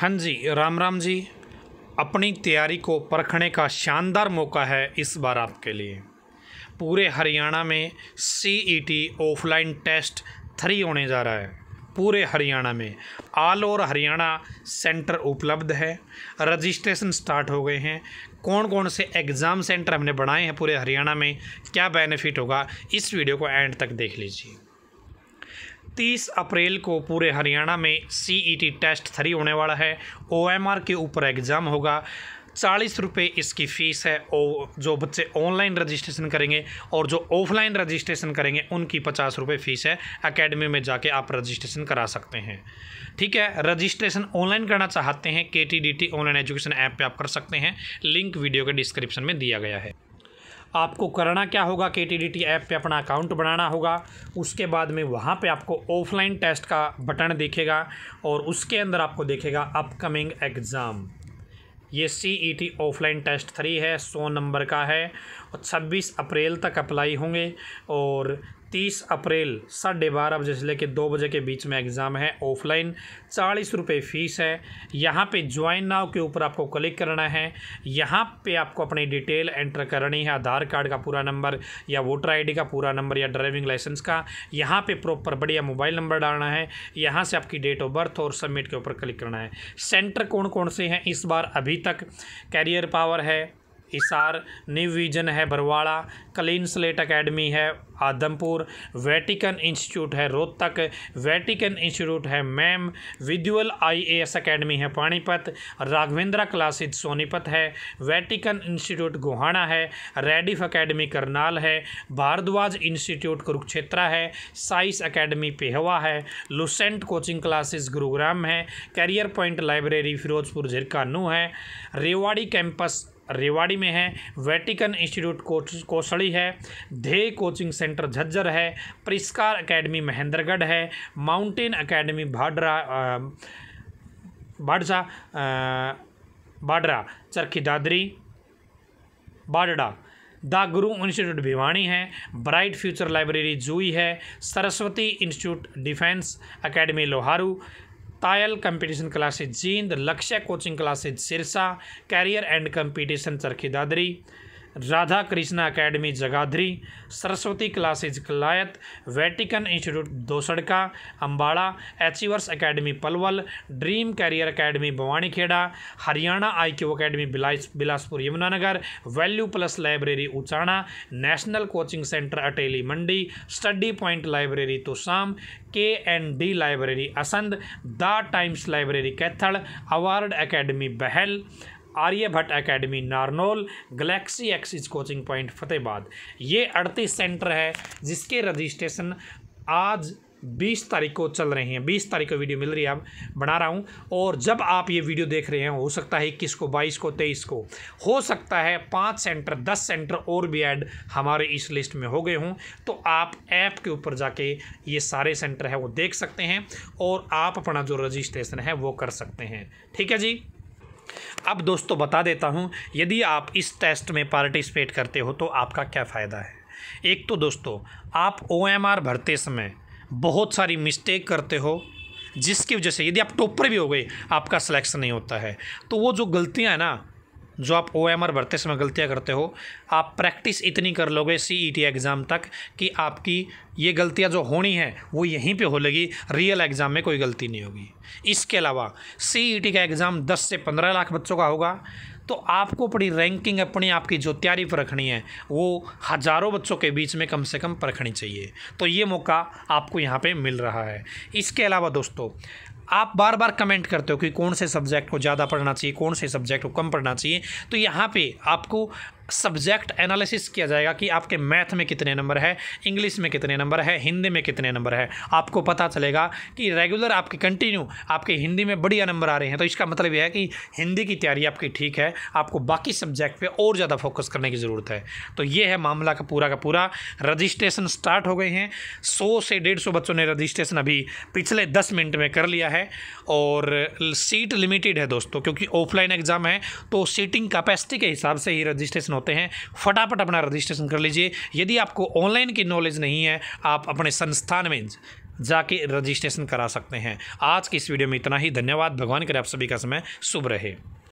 हाँ जी राम राम जी अपनी तैयारी को परखने का शानदार मौका है इस बार आपके लिए पूरे हरियाणा में सी ऑफलाइन टेस्ट थ्री होने जा रहा है पूरे हरियाणा में ऑल ओवर हरियाणा सेंटर उपलब्ध है रजिस्ट्रेशन स्टार्ट हो गए हैं कौन कौन से एग्ज़ाम सेंटर हमने बनाए हैं पूरे हरियाणा में क्या बेनिफिट होगा इस वीडियो को एंड तक देख लीजिए तीस अप्रैल को पूरे हरियाणा में सीईटी टेस्ट थ्री होने वाला है ओएमआर के ऊपर एग्ज़ाम होगा चालीस रुपये इसकी फ़ीस है ओ जो बच्चे ऑनलाइन रजिस्ट्रेशन करेंगे और जो ऑफलाइन रजिस्ट्रेशन करेंगे उनकी पचास रुपये फ़ीस है अकेडमी में जाके आप रजिस्ट्रेशन करा सकते हैं ठीक है रजिस्ट्रेशन ऑनलाइन करना चाहते हैं के T D T online education app पे आप कर सकते हैं लिंक वीडियो के डिस्क्रिप्शन में दिया गया है आपको करना क्या होगा के टी ऐप पे अपना अकाउंट बनाना होगा उसके बाद में वहाँ पे आपको ऑफलाइन टेस्ट का बटन देखेगा और उसके अंदर आपको देखेगा अपकमिंग एग्ज़ाम ये C E T offline test three है सौ नंबर का है और छब्बीस अप्रैल तक अप्लाई होंगे और तीस अप्रैल साढ़े बारह बजे से लेकर दो बजे के बीच में एग्ज़ाम है ऑफलाइन चालीस रुपये फ़ीस है यहाँ पे ज्वाइन नाव के ऊपर आपको क्लिक करना है यहाँ पे आपको अपनी डिटेल एंटर करनी है आधार कार्ड का पूरा नंबर या वोटर आईडी का पूरा नंबर या ड्राइविंग लाइसेंस का यहाँ पे प्रॉपर बढ़िया मोबाइल नंबर डालना है यहाँ से आपकी डेट ऑफ बर्थ और सबमिट के ऊपर क्लिक करना है सेंटर कौन कौन से हैं इस बार अभी तक कैरियर पावर है इसार न्यू विजन है बरवाड़ा क्लीन स्लेट अकेडमी है आदमपुर वेटिकन इंस्टीट्यूट है रोहतक वेटिकन इंस्टीट्यूट है मैम विजुअल आईएएस एकेडमी है पानीपत राघवेंद्रा क्लासिज सोनीपत है वेटिकन इंस्टीट्यूट गोहाना है रेडिफ एकेडमी करनाल है भारद्वाज इंस्टीट्यूट कुरुक्षेत्रा है साइस एकेडमी पेहवा है लुसेंट कोचिंग क्लासेस गुरुग्राम है कैरियर पॉइंट लाइब्रेरी फिरोजपुर झिरकानू है रेवाड़ी कैंपस रेवाड़ी में है वेटिकन इंस्टीट्यूट कोसड़ी है धे कोचिंग सेंटर झज्जर है परिस्कार अकेडमी महेंद्रगढ़ है mountain academy Bhadra Bhadsa Badra Charkhi Dadri Badhra the Guru institute Bhiwani है ब्राइट फ्यूचर लाइब्रेरी जूई है Saraswati institute defence academy Loharu Tayal competition classes Jind Lakshya coaching classes Sirsa career and competition Charkhi Dadri Radha Krishna academy Jagadhri Saraswati classes Kalayat Vatican institute Dosarka Ambala achievers academy Palwal dream career academy Bhawanikhera Haryana I Q academy Bilaspur Yamunanagar value plus library Uchana national coaching centre Ateli Mandi study point library Tosham के N D library Assandh the times library Kaithal award academy Bahal Aryabhatta academy Narnaul galaxy axis coaching point Fatehabad ये अड़तीस centre है जिसके registration आज बीस तारीख को चल रहे हैं बीस तारीख को वीडियो मिल रही है अब बना रहा हूँ और जब आप ये वीडियो देख रहे हैं हो सकता है इक्कीस को बाईस को तेईस को हो सकता है पाँच सेंटर दस सेंटर और भी ऐड हमारे इस लिस्ट में हो गए हों तो आप ऐप के ऊपर जाके ये सारे सेंटर है वो देख सकते हैं और आप अपना जो रजिस्ट्रेशन है वो कर सकते हैं ठीक है जी अब दोस्तों बता देता हूँ यदि आप इस टेस्ट में पार्टिसिपेट करते हो तो आपका क्या फ़ायदा है एक तो दोस्तों आप ओ भरते समय बहुत सारी मिस्टेक करते हो जिसकी वजह से यदि आप टॉपर भी हो गए आपका सिलेक्शन नहीं होता है तो वो जो गलतियाँ हैं ना जो आप ओ एम आर भरते समय गलतियाँ करते हो आप प्रैक्टिस इतनी कर लोगे C E e T exam तक कि आपकी ये गलतियाँ जो होनी है वो यहीं पे हो लगी रियल एग्ज़ाम में कोई गलती नहीं होगी इसके अलावा सी ई टी का एग्ज़ाम दस से पंद्रह लाख बच्चों का होगा तो आपको अपनी रैंकिंग अपनी आपकी जो तैयारी पर रखनी है वो हज़ारों बच्चों के बीच में कम से कम परखनी चाहिए तो ये मौका आपको यहाँ पे मिल रहा है इसके अलावा दोस्तों आप बार बार कमेंट करते हो कि कौन से सब्जेक्ट को ज़्यादा पढ़ना चाहिए कौन से सब्जेक्ट को कम पढ़ना चाहिए तो यहाँ पे आपको सब्जेक्ट एनालिसिस किया जाएगा कि आपके मैथ में कितने नंबर है इंग्लिश में कितने नंबर है हिंदी में कितने नंबर है आपको पता चलेगा कि रेगुलर आपके कंटिन्यू आपके हिंदी में बढ़िया नंबर आ रहे हैं तो इसका मतलब यह है कि हिंदी की तैयारी आपकी ठीक है आपको बाकी सब्जेक्ट पर और ज़्यादा फोकस करने की ज़रूरत है तो ये है मामला का पूरा का पूरा रजिस्ट्रेशन स्टार्ट हो गए हैं सौ से डेढ़ बच्चों ने रजिस्ट्रेशन अभी पिछले दस मिनट में कर लिया है और सीट लिमिटेड है दोस्तों क्योंकि ऑफलाइन एग्ज़ाम है तो सीटिंग कैपेसिटी के हिसाब से ही रजिस्ट्रेशन होते हैं फटाफट अपना रजिस्ट्रेशन कर लीजिए यदि आपको ऑनलाइन की नॉलेज नहीं है आप अपने संस्थान में जाके रजिस्ट्रेशन करा सकते हैं आज की इस वीडियो में इतना ही धन्यवाद भगवान करे आप सभी का समय शुभ रहे